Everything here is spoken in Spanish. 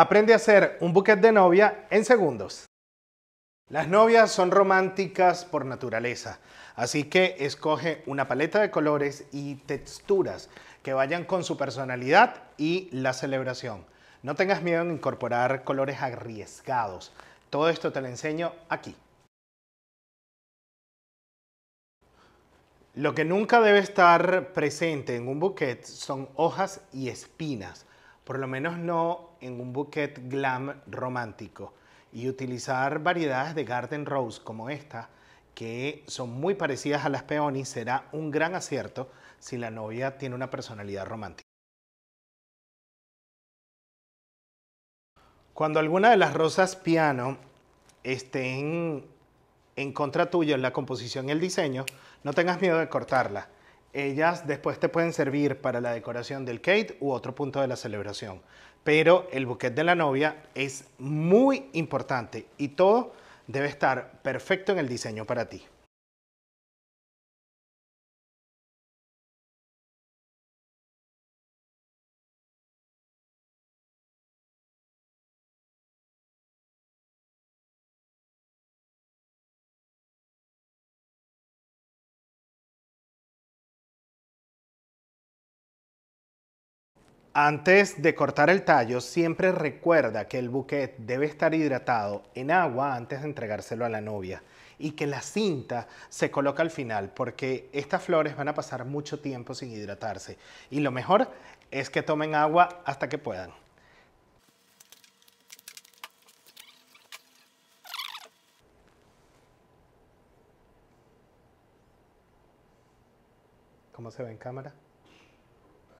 Aprende a hacer un bouquet de novia en segundos. Las novias son románticas por naturaleza, así que escoge una paleta de colores y texturas que vayan con su personalidad y la celebración. No tengas miedo de incorporar colores arriesgados. Todo esto te lo enseño aquí. Lo que nunca debe estar presente en un bouquet son hojas y espinas por lo menos no en un bouquet glam romántico. Y utilizar variedades de Garden Rose como esta, que son muy parecidas a las peonies, será un gran acierto si la novia tiene una personalidad romántica. Cuando alguna de las rosas piano estén en contra tuyo en la composición y el diseño, no tengas miedo de cortarla. Ellas después te pueden servir para la decoración del Kate u otro punto de la celebración. Pero el bouquet de la novia es muy importante y todo debe estar perfecto en el diseño para ti. Antes de cortar el tallo, siempre recuerda que el bouquet debe estar hidratado en agua antes de entregárselo a la novia y que la cinta se coloca al final porque estas flores van a pasar mucho tiempo sin hidratarse y lo mejor es que tomen agua hasta que puedan. ¿Cómo se ve en cámara?